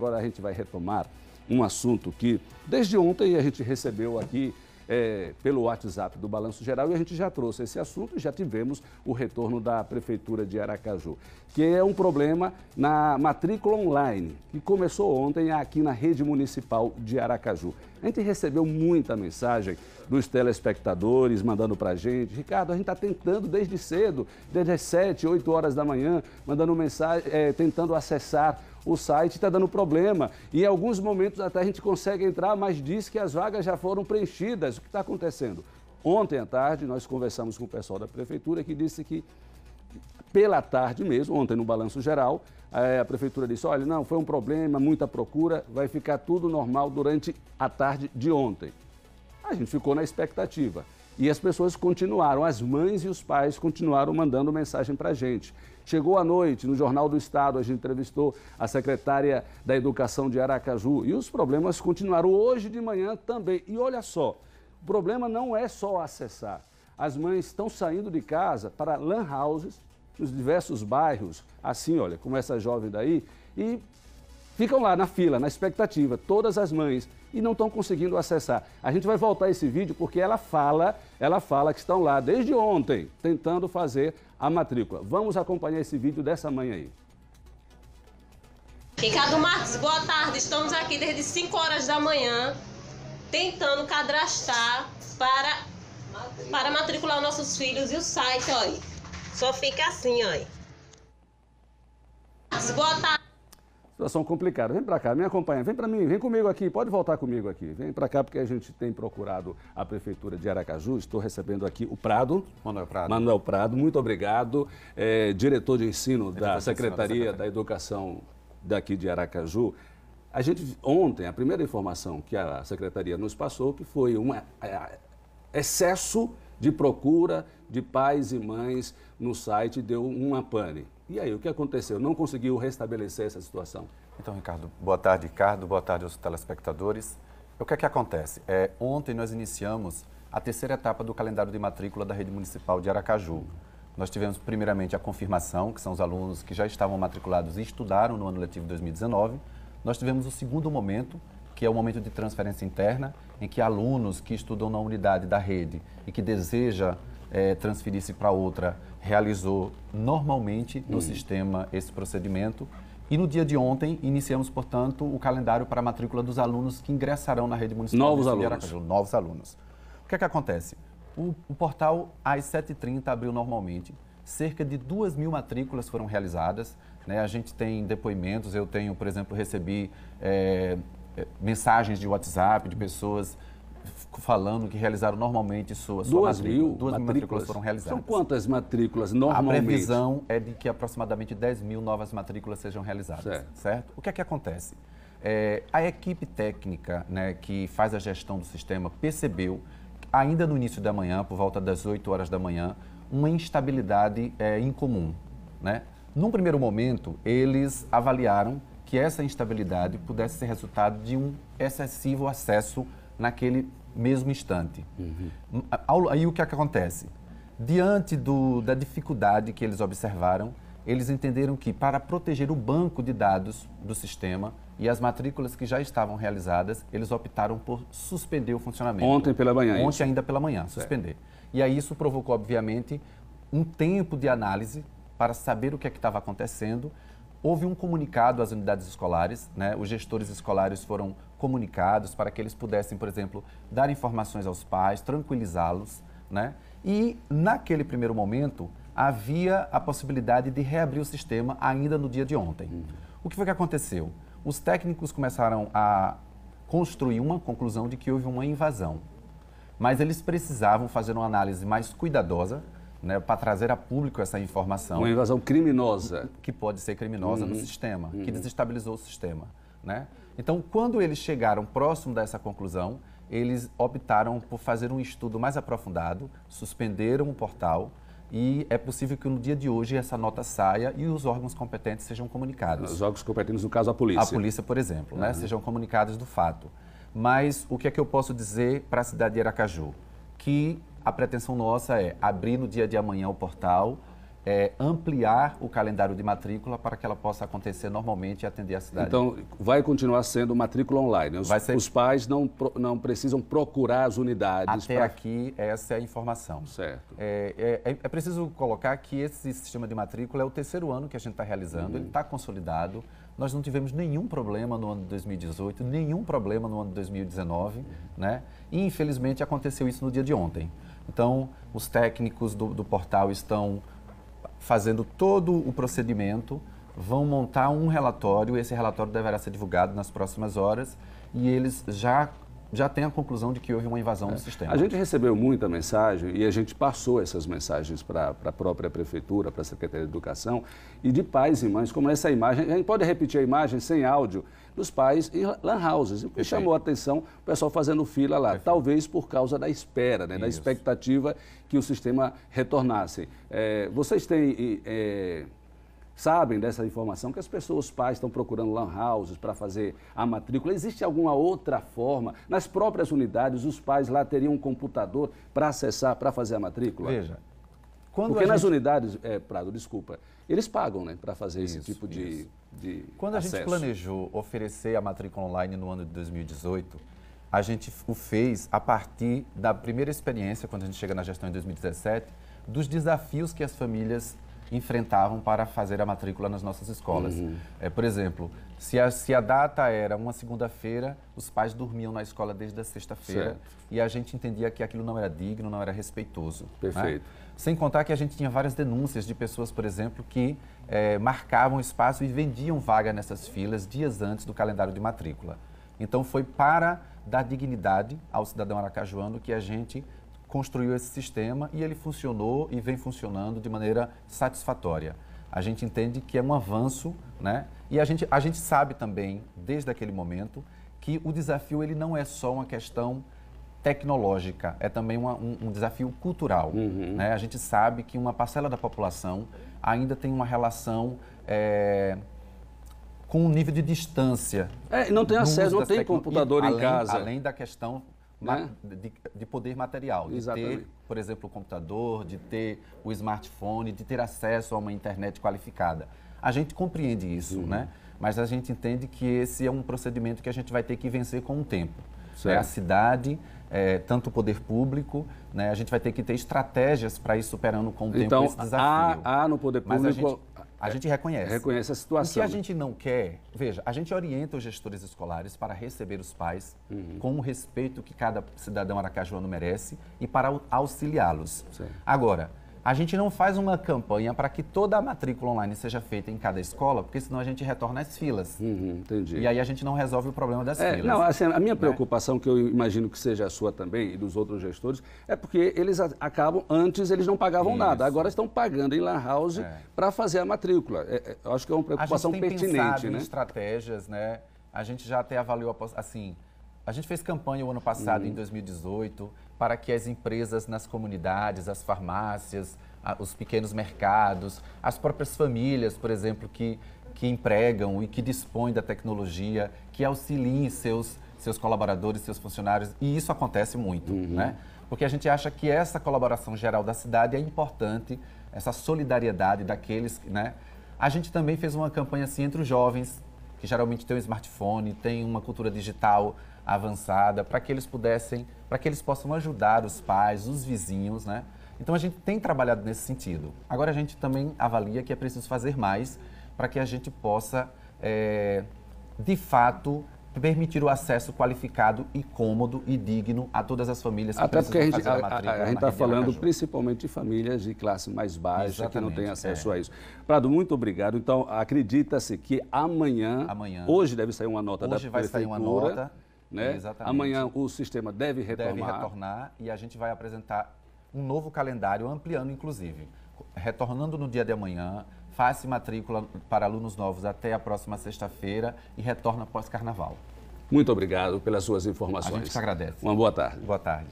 Agora a gente vai retomar um assunto que desde ontem a gente recebeu aqui é, pelo WhatsApp do Balanço Geral e a gente já trouxe esse assunto e já tivemos o retorno da Prefeitura de Aracaju, que é um problema na matrícula online, que começou ontem aqui na rede municipal de Aracaju. A gente recebeu muita mensagem dos telespectadores mandando para a gente. Ricardo, a gente está tentando desde cedo, desde as 7, 8 horas da manhã, mandando mensagem, é, tentando acessar o site está dando problema. E em alguns momentos até a gente consegue entrar, mas diz que as vagas já foram preenchidas. O que está acontecendo? Ontem à tarde nós conversamos com o pessoal da prefeitura que disse que pela tarde mesmo, ontem no balanço geral, eh, a prefeitura disse: olha, não, foi um problema, muita procura, vai ficar tudo normal durante a tarde de ontem. A gente ficou na expectativa. E as pessoas continuaram, as mães e os pais continuaram mandando mensagem para a gente. Chegou à noite, no Jornal do Estado, a gente entrevistou a secretária da Educação de Aracaju e os problemas continuaram hoje de manhã também. E olha só, o problema não é só acessar. As mães estão saindo de casa para lan houses nos diversos bairros, assim, olha, como essa jovem daí, e ficam lá na fila, na expectativa, todas as mães, e não estão conseguindo acessar. A gente vai voltar esse vídeo porque ela fala, ela fala que estão lá desde ontem tentando fazer a matrícula. Vamos acompanhar esse vídeo dessa mãe aí. Ricardo Marques, boa tarde. Estamos aqui desde 5 horas da manhã tentando cadastrar para, matrícula. para matricular nossos filhos e o site, olha. Só fica assim, olha. Boa tarde. Situação complicada. Vem para cá, me acompanha, vem para mim, vem comigo aqui, pode voltar comigo aqui. Vem para cá porque a gente tem procurado a Prefeitura de Aracaju. Estou recebendo aqui o Prado. Manuel Prado. Manuel Prado, muito obrigado. É, diretor de ensino da Secretaria, Secretaria da Educação daqui de Aracaju. A gente, ontem, a primeira informação que a Secretaria nos passou que foi um é, é, excesso de procura de pais e mães no site deu uma pane. E aí, o que aconteceu? Não conseguiu restabelecer essa situação. Então, Ricardo, boa tarde, Ricardo, boa tarde aos telespectadores. O que é que acontece? É, ontem nós iniciamos a terceira etapa do calendário de matrícula da rede municipal de Aracaju. Nós tivemos, primeiramente, a confirmação, que são os alunos que já estavam matriculados e estudaram no ano letivo 2019. Nós tivemos o segundo momento, que é o momento de transferência interna, em que alunos que estudam na unidade da rede e que deseja é, transferisse para outra, realizou normalmente no uhum. sistema esse procedimento. E no dia de ontem, iniciamos, portanto, o calendário para a matrícula dos alunos que ingressarão na rede municipal Novos de alunos. Novos alunos. O que é que acontece? O, o portal, às 7h30, abriu normalmente. Cerca de 2 mil matrículas foram realizadas. Né? A gente tem depoimentos. Eu tenho, por exemplo, recebi é, é mensagens de WhatsApp de pessoas falando que realizaram normalmente suas sua duas matrícula. Mil duas matrículas. matrículas foram realizadas. São quantas matrículas normalmente? A previsão é de que aproximadamente 10 mil novas matrículas sejam realizadas, certo? certo? O que é que acontece? É, a equipe técnica né, que faz a gestão do sistema percebeu, ainda no início da manhã, por volta das 8 horas da manhã, uma instabilidade é, incomum. Né? Num primeiro momento, eles avaliaram que essa instabilidade pudesse ser resultado de um excessivo acesso naquele mesmo instante. Uhum. Aí o que, é que acontece? Diante do, da dificuldade que eles observaram, eles entenderam que, para proteger o banco de dados do sistema e as matrículas que já estavam realizadas, eles optaram por suspender o funcionamento. Ontem pela manhã. É Ontem isso? ainda pela manhã, suspender. É. E aí isso provocou, obviamente, um tempo de análise para saber o que é estava acontecendo. Houve um comunicado às unidades escolares, né? os gestores escolares foram comunicados para que eles pudessem, por exemplo, dar informações aos pais, tranquilizá-los, né? E naquele primeiro momento havia a possibilidade de reabrir o sistema ainda no dia de ontem. Uhum. O que foi que aconteceu? Os técnicos começaram a construir uma conclusão de que houve uma invasão, mas eles precisavam fazer uma análise mais cuidadosa né, para trazer a público essa informação. Uma invasão criminosa. Que pode ser criminosa uhum. no sistema, uhum. que desestabilizou o sistema. Né? Então, quando eles chegaram próximo dessa conclusão, eles optaram por fazer um estudo mais aprofundado, suspenderam o portal e é possível que no dia de hoje essa nota saia e os órgãos competentes sejam comunicados. Os órgãos competentes, no caso, a polícia. A polícia, por exemplo, né? uhum. né, sejam comunicados do fato. Mas o que é que eu posso dizer para a cidade de Aracaju? Que a pretensão nossa é abrir no dia de amanhã o portal, é, ampliar o calendário de matrícula para que ela possa acontecer normalmente e atender a cidade. Então, vai continuar sendo matrícula online. Né? Os, ser... os pais não, não precisam procurar as unidades. Até pra... aqui, essa é a informação. Certo. É, é, é, é, preciso colocar que esse sistema de matrícula é o terceiro ano que a gente está realizando, uhum. ele está consolidado. Nós não tivemos nenhum problema no ano de 2018, nenhum problema no ano de 2019, uhum. né? E, infelizmente, aconteceu isso no dia de ontem. Então, os técnicos do, do portal estão fazendo todo o procedimento, vão montar um relatório. Esse relatório deverá ser divulgado nas próximas horas e eles já já tem a conclusão de que houve uma invasão é. do sistema. A gente recebeu muita mensagem e a gente passou essas mensagens para a própria prefeitura, para a Secretaria de Educação e de pais e mães, como essa imagem. A gente pode repetir a imagem sem áudio dos pais em lan houses. O que chamou a atenção, o pessoal fazendo fila lá, Perfeito. talvez por causa da espera, né, da expectativa que o sistema retornasse. É, vocês têm... É, sabem dessa informação, que as pessoas, os pais, estão procurando lan houses para fazer a matrícula. Existe alguma outra forma? Nas próprias unidades, os pais lá teriam um computador para acessar, para fazer a matrícula? Veja, quando Porque nas unidades, é, Prado, desculpa, eles pagam né, para fazer isso, esse tipo de, de, Quando acesso. a gente planejou oferecer a matrícula online no ano de 2018, a gente o fez a partir da primeira experiência, quando a gente chega na gestão em 2017, dos desafios que as famílias enfrentavam para fazer a matrícula nas nossas escolas. Uhum. É, por exemplo, se a, se a data era uma segunda-feira, os pais dormiam na escola desde a sexta-feira e a gente entendia que aquilo não era digno, não era respeitoso. Né? Perfeito. Né? Sem contar que a gente tinha várias denúncias de pessoas, por exemplo, que é, marcavam espaço e vendiam vaga nessas filas dias antes do calendário de matrícula. Então foi para dar dignidade ao cidadão aracajuano que a gente construiu esse sistema e ele funcionou e vem funcionando de maneira satisfatória. A gente entende que é um avanço, né? E a gente, a gente sabe também, desde aquele momento, que o desafio ele não é só uma questão tecnológica, é também uma, um, um, desafio cultural. Uhum. Né? A gente sabe que uma parcela da população ainda tem uma relação é, com um nível de distância. É, não tem acesso, não tem computador e, em além, casa. Além da questão né? de, de, poder material, Exatamente. de ter, por exemplo, o computador, de ter o smartphone, de ter acesso a uma internet qualificada. A gente compreende isso, uhum. né? mas a gente entende que esse é um procedimento que a gente vai ter que vencer com o tempo. É a cidade, é, tanto o poder público, né? a gente vai ter que ter estratégias para ir superando com o então, tempo esse desafio. Há, há no poder público a gente reconhece. Reconhece a situação. O que a né? gente não quer, veja, a gente orienta os gestores escolares para receber os pais uhum. com o respeito que cada cidadão aracajuano merece e para auxiliá-los. Agora, a gente não faz uma campanha para que toda a matrícula online seja feita em cada escola, porque senão a gente retorna às filas. Uhum, entendi. E aí a gente não resolve o problema das é, filas. Não, assim, a minha né? preocupação, que eu imagino que seja a sua também e dos outros gestores, é porque eles acabam, antes eles não pagavam Isso. nada, agora estão pagando em Lan House é. para fazer a matrícula. É, é, eu acho que é uma preocupação a gente tem pertinente. Pensado né? em estratégias, né? A gente já até avaliou, assim, a gente fez campanha o ano passado, uhum. em 2018 para que as empresas nas comunidades, as farmácias, os pequenos mercados, as próprias famílias, por exemplo, que, que empregam e que dispõem da tecnologia, que auxiliem seus, seus colaboradores, seus funcionários. E isso acontece muito, uhum. né? Porque a gente acha que essa colaboração geral da cidade é importante, essa solidariedade daqueles, né? A gente também fez uma campanha assim entre os jovens, que geralmente tem um smartphone, tem uma cultura digital, avançada, para que eles pudessem, para que eles possam ajudar os pais, os vizinhos, né? Então a gente tem trabalhado nesse sentido. Agora a gente também avalia que é preciso fazer mais para que a gente possa, é, de fato, permitir o acesso qualificado e cômodo e digno a todas as famílias que Até porque a gente, a, a, a, a gente está falando principalmente de famílias de classe mais baixa Exatamente, que não têm acesso é. a isso. Prado, muito obrigado. Então, acredita-se que amanhã, amanhã, hoje deve sair uma nota hoje da prefeitura. Hoje vai sair uma nota né? Exatamente. Amanhã o sistema deve retornar. Deve retornar e a gente vai apresentar um novo calendário, ampliando inclusive. Retornando no dia de amanhã, faz matrícula para alunos novos até a próxima sexta-feira e retorna pós-carnaval. Muito obrigado pelas suas informações. A gente que agradece. Uma boa tarde. Boa tarde.